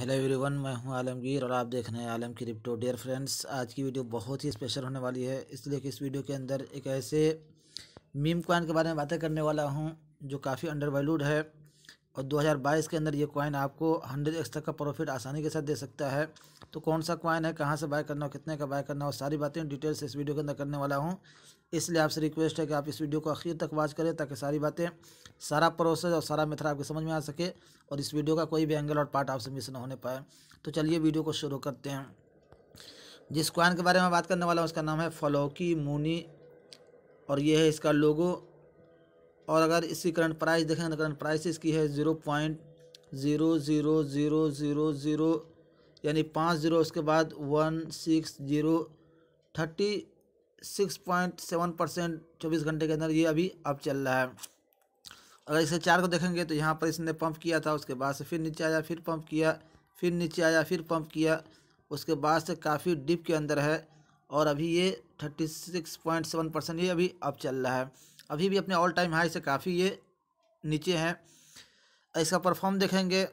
hello everyone मैं हूं आलमगीर और आप देख रहे हैं आलम क्रिप्टो डियर फ्रेंड्स आज की वीडियो बहुत ही स्पेशल होने वाली है इसलिए कि इस वीडियो के अंदर एक ऐसे मीम कॉइन के बारे में बातें करने वाला हूं जो काफ़ी अंडर वैल्यूड है और 2022 के अंदर ये कॉइन आपको 100 तक का प्रॉफिट आसानी के साथ दे सकता है तो कौन सा कॉइन है कहाँ से बाय करना हो कितने का बाय करना हो सारी बातें डिटेल्स इस वीडियो के अंदर करने वाला हूँ इसलिए आपसे रिक्वेस्ट है कि आप इस वीडियो को आखिर तक वाच करें ताकि सारी बातें सारा प्रोसेस और सारा मेथड आपके समझ में आ सके और इस वीडियो का कोई भी एंगल और पार्ट आपसे मिस ना होने पाए तो चलिए वीडियो को शुरू करते हैं जिस कॉइन के बारे में बात करने वाला हूँ उसका नाम है फलोकी मूनी और ये है इसका लोगो और अगर इसकी करंट प्राइस देखें तो करंट प्राइस इसकी है zero point zero zero zero zero zero यानी पाँच ज़ीरो उसके बाद one six zero thirty six point seven percent चौबीस घंटे के अंदर ये अभी अब चल रहा है अगर इसे चार को देखेंगे तो यहाँ पर इसने पंप किया था उसके बाद से फिर नीचे आया फिर पंप किया फिर नीचे आया फिर पंप किया उसके बाद से काफ़ी डिप के अंदर है और अभी ये thirty six point seven percent ये अभी अब चल रहा है अभी भी अपने ऑल टाइम हाई से काफ़ी ये नीचे हैं इसका परफॉर्म देखेंगे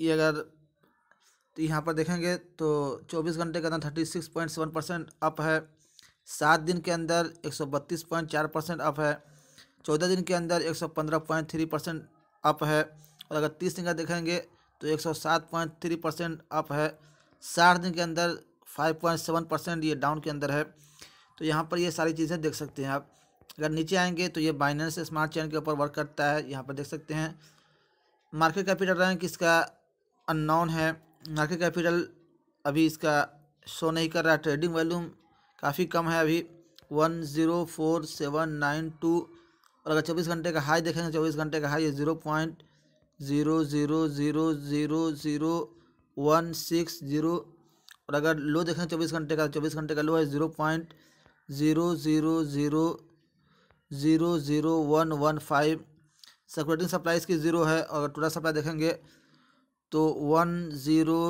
ये अगर तो यहाँ पर देखेंगे तो 24 घंटे के अंदर 36.7 परसेंट अप है सात दिन के अंदर 132.4 परसेंट अप है चौदह दिन के अंदर 115.3 परसेंट अप है और अगर तीस दिन का देखेंगे तो 107.3 परसेंट अप है साठ दिन के अंदर 5.7 परसेंट ये डाउन के अंदर है तो यहाँ पर ये सारी चीज़ें देख सकते हैं आप अगर नीचे आएंगे तो ये बाइनेंस स्मार्ट चैन के ऊपर वर्क करता है यहाँ पर देख सकते हैं मार्केट कैपिटल रैंक इसका अननोन है मार्केट कैपिटल अभी इसका शो नहीं कर रहा है ट्रेडिंग वॉल्यूम काफ़ी कम है अभी one zero four seven nine two और अगर चौबीस घंटे का हाई देखेंगे चौबीस घंटे का हाई ये zero point zero zero zero zero zero one six zero और अगर लो देखें चौबीस घंटे का चौबीस घंटे का लो है zero point zero zero zero zero zero one one five circulating supply इसकी ज़ीरो है और टोटल सप्लाई देखेंगे तो one zero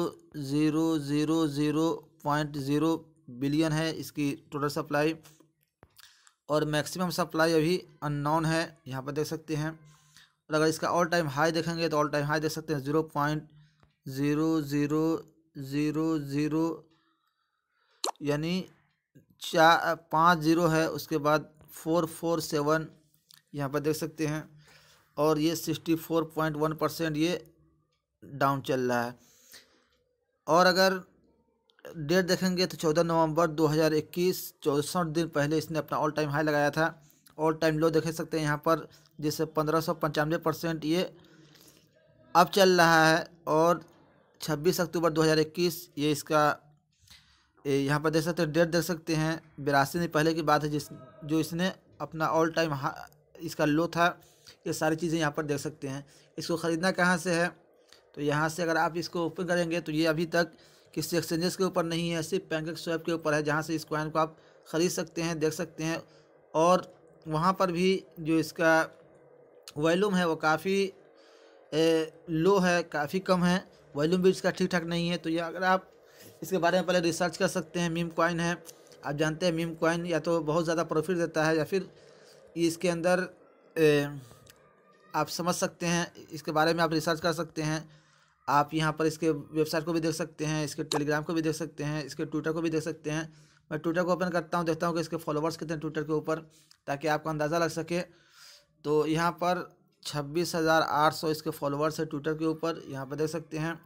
zero zero zero point zero billion है इसकी टोटल सप्लाई और मैक्सिमम सप्लाई अभी अननोन है यहाँ पर देख सकते हैं और अगर इसका ऑल टाइम हाई देखेंगे तो ऑल टाइम हाई देख सकते हैं zero point zero zero zero zero यानी चार पाँच ज़ीरो है उसके बाद फोर फोर सेवन यहाँ पर देख सकते हैं और ये sixty four point one percent ये डाउन चल रहा है और अगर डेट देखेंगे तो चौदह नवंबर दो हज़ार इक्कीस चौसठ दिन पहले इसने अपना ऑल टाइम हाई लगाया था ऑल टाइम लो देख सकते हैं यहाँ पर जिससे पंद्रह सौ पंचानवे परसेंट ये अब चल रहा है और 26 अक्टूबर 2021 ये इसका यहाँ पर देख सकते हैं डेट देख सकते हैं बिरासी ने पहले की बात है जिस जो इसने अपना ऑल टाइम इसका लो था ये सारी चीज़ें यहाँ पर देख सकते हैं इसको ख़रीदना कहाँ से है तो यहाँ से अगर आप इसको ओपन करेंगे तो ये अभी तक किसी एक्सचेंजेस के ऊपर नहीं है सिर्फ पैंक स्वैप के ऊपर है जहाँ से इस कॉइन को आप ख़रीद सकते हैं देख सकते हैं और वहाँ पर भी जो इसका वॉल्यूम है वो काफ़ी लो है काफ़ी कम है वॉल्यूम भी इसका ठीक ठाक नहीं है तो ये अगर आप इसके बारे में पहले रिसर्च कर सकते हैं मीम कॉइन है आप जानते हैं मीम कॉइन या तो बहुत ज़्यादा प्रॉफिट देता है या फिर इसके अंदर ए, आप समझ सकते हैं इसके बारे में आप रिसर्च कर सकते हैं आप यहाँ पर इसके वेबसाइट को भी देख सकते हैं इसके टेलीग्राम को भी देख सकते हैं इसके ट्विटर को भी देख सकते हैं मैं ट्विटर को ओपन करता हूँ देखता हूँ कि इसके फॉलोअर्स कितने ट्विटर के ऊपर ताकि आपको अंदाज़ा लग सके तो यहाँ पर छब्बीस हज़ार आठ सौ इसके फॉलोअर्स है ट्विटर के ऊपर यहाँ पर देख सकते हैं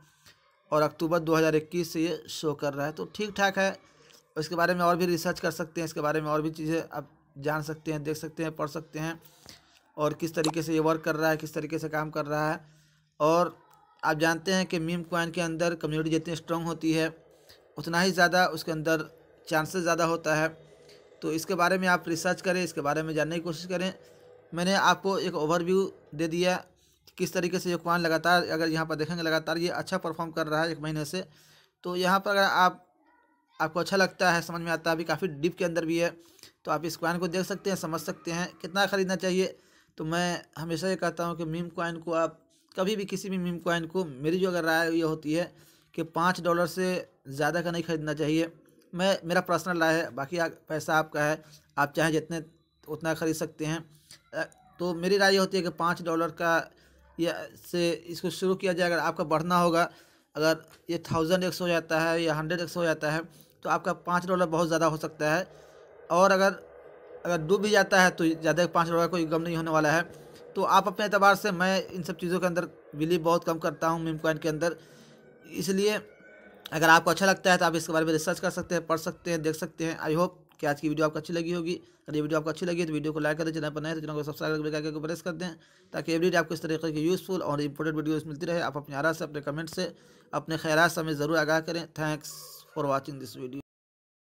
और अक्टूबर 2021 से ये शो कर रहा है तो ठीक ठाक है इसके बारे में और भी रिसर्च कर सकते हैं इसके बारे में और भी चीज़ें आप जान सकते हैं देख सकते हैं पढ़ सकते हैं और किस तरीके से ये वर्क कर रहा है किस तरीके से काम कर रहा है और आप जानते हैं कि मीम क्वाइन के अंदर कम्युनिटी जितनी स्ट्रॉन्ग होती है उतना ही ज़्यादा उसके अंदर चांसेस ज़्यादा होता है तो इसके बारे में आप रिसर्च करें इसके बारे में जानने की कोशिश करें मैंने आपको एक ओवरव्यू दे दिया किस तरीके से यकवान लगातार अगर यहाँ पर देखेंगे लगातार ये अच्छा परफॉर्म कर रहा है एक महीने से तो यहाँ पर अगर आप आपको अच्छा लगता है समझ में आता है अभी काफ़ी डिप के अंदर भी है तो आप इस कॉइन को देख सकते हैं समझ सकते हैं कितना ख़रीदना चाहिए तो मैं हमेशा ये कहता हूँ कि मीम कॉइन को आप कभी भी किसी भी मीम कॉइन को मेरी जो अगर राय ये होती है कि पाँच डॉलर से ज़्यादा का नहीं ख़रीदना चाहिए मैं मेरा पर्सनल राय है बाकी आ, पैसा आपका है आप चाहे जितने उतना ख़रीद सकते हैं तो मेरी राय ये होती है कि पाँच डॉलर का या से इसको शुरू किया जाए अगर आपका बढ़ना होगा अगर ये थाउजेंड एक्स हो जाता है या हंड्रेड एक्स हो जाता है तो आपका पाँच डॉलर बहुत ज़्यादा हो सकता है और अगर अगर डूब भी जाता है तो ज़्यादा पाँच डॉलर कोई गम नहीं होने वाला है तो आप अपने अतबार से मैं इन सब चीज़ों के अंदर बिलीव बहुत कम करता हूँ मीम कॉइन के अंदर इसलिए अगर आपको अच्छा लगता है तो आप इसके बारे में रिसर्च कर सकते हैं पढ़ सकते हैं देख सकते हैं आई होप कि आज की वीडियो आपको अच्छी लगी होगी अगर ये वीडियो आपको अच्छी लगी तो वीडियो को लाइक करें चैनल पर नए तो चैनल को सब्सक्राइब करके प्रेस कर दें ताकि एवरीडे आपको इस तरीके की यूज़फुल और इंपॉर्टेंट वीडियोज़ मिलती रहे आप अपने आरा से अपने कमेंट से अपने ख्याल से हमें ज़रूर आगाह करें thanks for watching this video